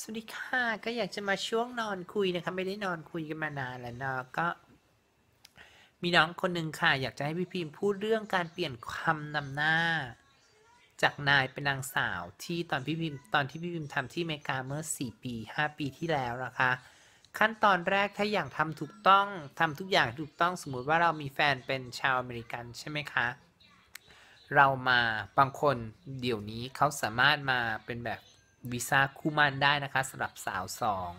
สวัสดีค่ะก็อยากจะมาช่วงนอนคุยนะคะไม่ได้นอนคุยกันมานานแล้วเนาะก็ มีน้องคนหนึ่งค่ะ อยากจะให้พี่พิมพ์พูดเรื่องการเปลี่ยนคำนำหน้า จากนายเป็นนางสาวที่ตอนพี่พิมพ์ตอนที่พี่พิมพ์ทำที่เมกาเมื่อ 4 ปี 5 ปีที่แล้วนะคะขั้นตอนแรกถ้าอยากทำถูกต้องทำทุกอย่างถูกต้องสมมติว่าเรามีแฟนเป็นชาวอเมริกันใช่ไหมคะเรามาบางคนเดี๋ยวนี้เขาสามารถมาเป็นแบบวีซ่าคู่มั่นได้นะคะสำหรับสาวสอง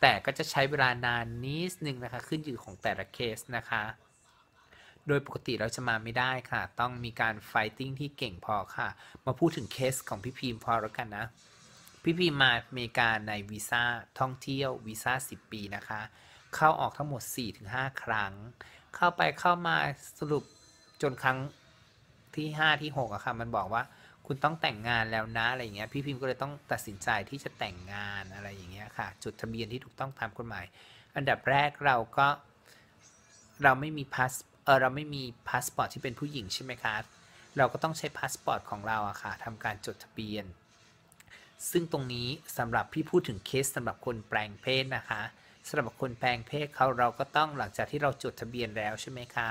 แต่ก็จะใช้เวลานานนิดนึงนะคะ ขึ้นอยู่ของแต่ละเคสนะคะ โดยปกติเราจะมาไม่ได้ค่ะ ต้องมีการไฟติ้งที่เก่งพอค่ะ มาพูดถึงเคสของพี่พีมพอแล้วกันนะพี่พีมมาอเมริกาในวีซ่าท่องเที่ยววีซ่า10 ปีนะคะ เข้าออกทั้งหมด 4-5 ครั้ง เข้าไปเข้ามาสรุปจนครั้งที่5ที่6อะค่ะมันบอกว่าคุณต้องแต่งงานแล้วนะอะไรอย่างเงี้ย พี่พิมพ์ก็เลยต้องตัดสินใจที่จะแต่งงานอะไรอย่างเงี้ยค่ะ จดทะเบียนที่ถูกต้องตามกฎหมาย อันดับแรกเราก็ เราไม่มีพาสเออเราไม่มีพาสปอร์ตที่เป็นผู้หญิงใช่ไหมคะ เราก็ต้องใช้พาสปอร์ตของเราอะค่ะทำการจดทะเบียน ซึ่งตรงนี้สำหรับพี่พูดถึงเคสสำหรับคนแปลงเพศนะคะสำหรับคนแปลงเพศเขาเราก็ต้องหลังจากที่เราจดทะเบียนแล้วใช่ไหมคะ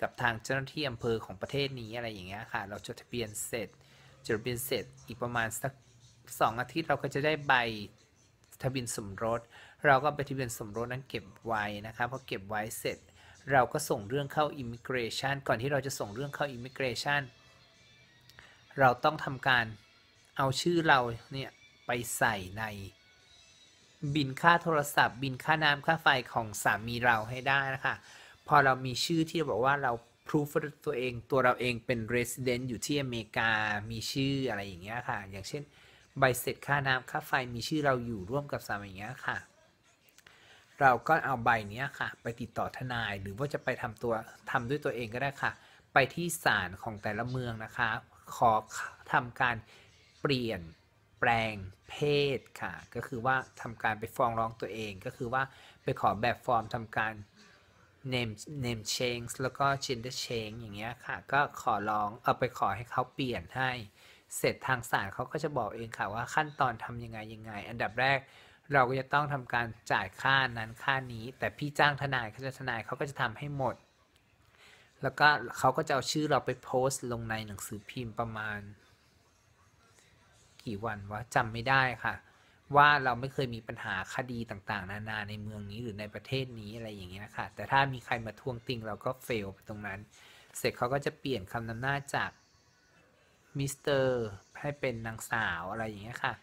กับทางเจ้าหน้าที่อำเภอของประเทศนี้อะไรอย่างเงี้ยค่ะ เราจดทะเบียนเสร็จจดทะเบียนเสร็จอีกประมาณสักสองอาทิตย์เราก็จะได้ใบทะเบียนสมรส เราก็ไปทะเบียนสมรสนั้นเก็บไว้นะครับพอเก็บไว้เสร็จ เราก็ส่งเรื่องเข้าอิมิเกรชันก่อนที่เราจะส่งเรื่องเข้าอิมิเกรชันเราต้องทำการเอาชื่อเราเนี่ยไปใส่ในบินค่าโทรศัพท์บินค่าน้ำค่าไฟของสามีเราให้ได้นะคะพอเรามีชื่อที่บอกว่าเราพูฟตัวเอง ตัวเราเองเป็นเรสเดนต์อยู่ที่อเมริกามีชื่ออะไรอย่างเงี้ยค่ะ อย่างเช่น ใบเสร็จค่าน้ำค่าไฟมีชื่อเราอยู่ร่วมกับสามอย่างเงี้ยค่ะ เราก็เอาใบเนี้ยค่ะไปติดต่อทนายหรือว่าจะไปทำตัวทำด้วยตัวเองก็ได้ ค่ะ ไปที่ศาลของแต่ละเมืองนะคะขอทำการเปลี่ยน แปลงเพศค่ะก็คือว่าทำการไปฟ้องร้องตัวเองก็คือว่าไปขอแบบฟอร์มทำการ name name change แล้วก็ gender change อย่างเงี้ยค่ะ ก็ขอร้องเอาไปขอให้เขาเปลี่ยนให้ เสร็จทางศาลเขาก็จะบอกเองค่ะว่าขั้นตอนทำยังไงยังไง อันดับแรกเราก็จะต้องทำการจ่ายค่านั้นค่านี้ แต่พี่จ้างทนายเขาจะทนายเขาก็จะทำให้หมด แล้วก็เขาก็จะเอาชื่อเราไปโพสต์ลงในหนังสือพิมพ์ประมาณ กี่วันวะจำไม่ได้ค่ะว่าเราไม่เคยมีปัญหาคดีต่างๆ นานาในเมืองนี้หรือในประเทศนี้อะไรอย่างเงี้ยนะคะแต่ถ้ามีใครมาทวงติงเราก็เฟลไปตรงนั้น เสร็จเขาก็จะเปลี่ยนคำนำหน้าจากมิสเตอร์ให้เป็นนางสาวอะไรอย่างเงี้ยค่ะ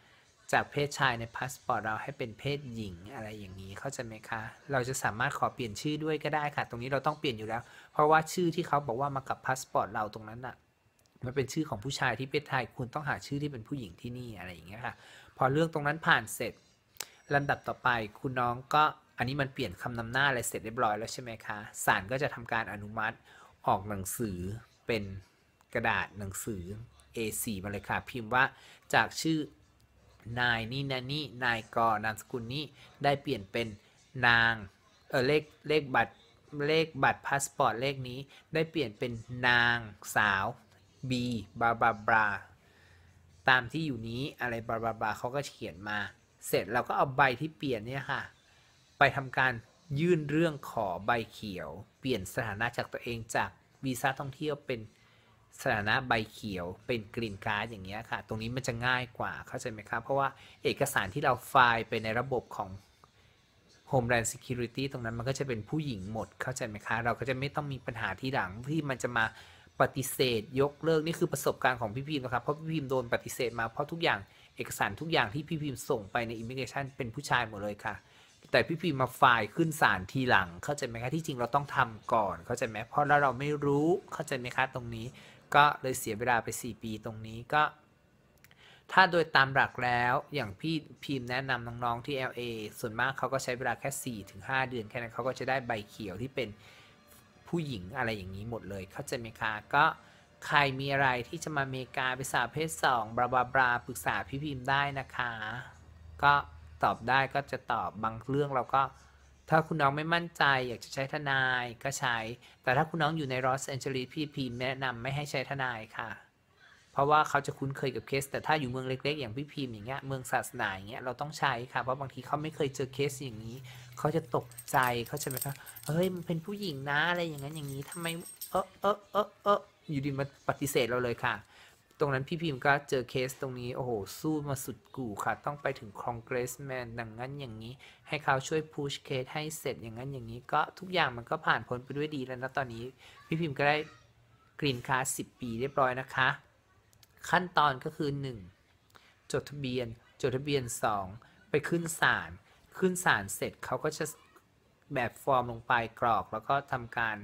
จากเพศชายในพาสปอร์ตเราให้เป็นเพศหญิงอะไรอย่างนี้เข้าใจไหมคะ เราจะสามารถขอเปลี่ยนชื่อด้วยก็ได้ค่ะ ตรงนี้เราต้องเปลี่ยนอยู่แล้ว เพราะว่าชื่อที่เขาบอกว่ามากับพาสปอร์ตเราตรงนั้นอะมันเป็นชื่อของผู้ชายที่เป็นไทยคุณต้องหาชื่อที่เป็นผู้หญิงที่นี่อะไรอย่างเงี้ยค่ะพอเรื่องตรงนั้นผ่านเสร็จลำดับต่อไปคุณน้องก็อันนี้มันเปลี่ยนคำนำหน้าอะไรเสร็จเรียบร้อยแล้วใช่ไหมคะศาลก็จะทำการอนุมัติออกหนังสือเป็นกระดาษหนังสือ A4 มาเลยค่ะพิมพ์ว่าจากชื่อนายนี่นะนี่นายกนามสกุลนี้ได้เปลี่ยนเป็นนางเออเลขเลขบัตรเลขบัตรพาสปอร์ตเลขนี้ได้เปลี่ยนเป็นนางสาว B บาบาบาตามที่อยู่นี้อะไร บาบาบาเขาก็เขียนมา เสร็จ เราก็เอาใบที่เปลี่ยนเนี่ยค่ะ ไปทำการยื่นเรื่องขอใบเขียว เปลี่ยนสถานะจากตัวเองจากวีซ่าท่องเที่ยวเป็นสถานะใบเขียวเป็นกรีนการ์ดอย่างเงี้ยค่ะ ตรงนี้มันจะง่ายกว่าเข้าใจไหมครับเพราะว่าเอกสารที่เราไฟล์ไปในระบบของ Homeland Security ตรงนั้นมันก็จะเป็นผู้หญิงหมดเข้าใจไหมคะเราก็จะไม่ต้องมีปัญหาที่หลังที่มันจะมาปฏิเสธ ยกเลิกนี่คือประสบการณ์ของพี่พิมพ์นะครับเพราะพี่พิมพ์โดนปฏิเสธ มาเพราะทุกอย่างเอกสารทุกอย่างที่พี่พิมพ์ส่งไปในอิมิเกชันเป็นผู้ชายหมดเลยค่ะ แต่พี่พิมพ์มาไฟล์ขึ้นศาลทีหลังเข้าใจไหมคะที่จริงเราต้องทำก่อนเข้าใจไหมเพราะเราเราไม่รู้เข้าใจไหมคะตรงนี้ ก็เลยเสียเวลาไป 4 ปีตรงนี้ก็ ถ้าโดยตามหลักแล้วอย่างพี่พิมพ์แนะนำน้องๆที่ LA ส่วนมากเขาก็ใช้เวลาแค่4-5เดือนแค่นั้นเขาก็จะได้ใบเขียวที่เป็นผู้หญิงอะไรอย่างนี้หมดเลยเข้าใจไหมคะก็ใครมีอะไรที่จะมาอเมริกาไปสาวเพศสองบลาบลาบลาปรึกษาพี่พิมพ์ได้นะคะ ก็ตอบได้ก็จะตอบบางเรื่องเราก็ ถ้าคุณน้องไม่มั่นใจอยากจะใช้ทนายก็ใช้ แต่ถ้าคุณน้องอยู่ในรอสแอนเจลิสพี่พิมพ์ แนะนำไม่ให้ใช้ทนายค่ะเพราะว่าเขาจะคุ้นเคยกับเคส แต่ถ้าอยู่เมืองเล็กๆ อย่างพี่พิมอย่างเงี้ย เมืองศาสนาอย่างเงี้ย เราต้องใช้ค่ะ เพราะบางทีเขาไม่เคยเจอเคสอย่างนี้ เขาจะตกใจเขาจะแบบว่าเฮ้ย มันเป็นผู้หญิงนะอะไรอย่างนั้นอย่างนี้ ทำไม เออเออเออเอออยู่ดีมาปฏิเสธเราเลยค่ะ ตรงนั้นพี่พิมก็เจอเคสตรงนี้ โอ้โห สู้มาสุดกู่ค่ะ ต้องไปถึงคอนเกรสแมนดังนั้นอย่างนี้ ให้เขาช่วยพุชเคสให้เสร็จอย่างนั้นอย่างนี้ ก็ทุกอย่างมันก็ผ่านพ้นไปด้วยดีแล้วนะตอนนี้ พี่พิมก็ได้กรีนคาสสิบปี เรียบร้อยนะคะขั้นตอนก็คือ 1. จดทะเบียนจดทะเบียน 2. ไปขึ้นศาลขึ้นศาลเสร็จเขาก็จะแบบฟอร์มลงไปกรอกแล้วก็ทำการ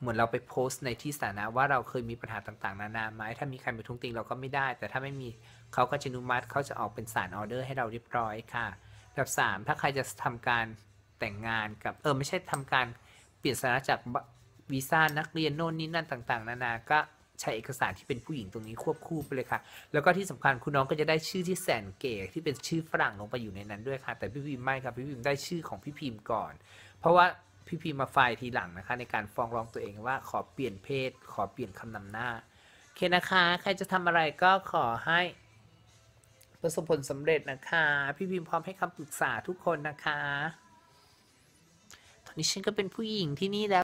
เหมือนเราไปโพสต์ในที่สาธารณะว่าเราเคยมีปัญหาต่างๆนานาไหมถ้ามีใครไปทุงติงเราก็ไม่ได้ แต่ถ้าไม่มีเขาก็จะอนุมัติเขาจะออกเป็นสารออเดอร์ให้เราเรียบร้อยค่ะ แบบ 3 ถ้าใครจะทำการแต่งงานกับ เออไม่ใช่ทำการเปลี่ยนสถานะจากวีซ่านักเรียนโน่นนี่นั่นต่าง ๆ นานาก็ใช้เอกสารที่เป็นผู้หญิงตรงนี้ควบคู่ ไป เลยค่ะ แล้วก็ ที่สำคัญคุณน้องก็จะได้ชื่อที่แสนเก๋ที่เป็นชื่อฝรั่งลงไปอยู่ในนั้นด้วยค่ะ แต่ พี่พิมพ์ไม่ครับ พี่พิมพ์ได้ชื่อของ พี่พิมพ์ก่อน เพราะว่าพี่พิมพ์มาไฟล์ ทีหลังนะคะ ในการฟ้องร้องตัวเองว่าขอเปลี่ยนเพศ ขอเปลี่ยนคำนำหน้าโอเคนะคะ ใครจะทำอะไรก็ขอให้ประสบผลสำเร็จนะคะ พี่พิมพ์พร้อมให้คำปรึกษาทุกคนนะคะ ตอนนี้ฉันก็เป็นผู้หญิงที่นี่แล้ว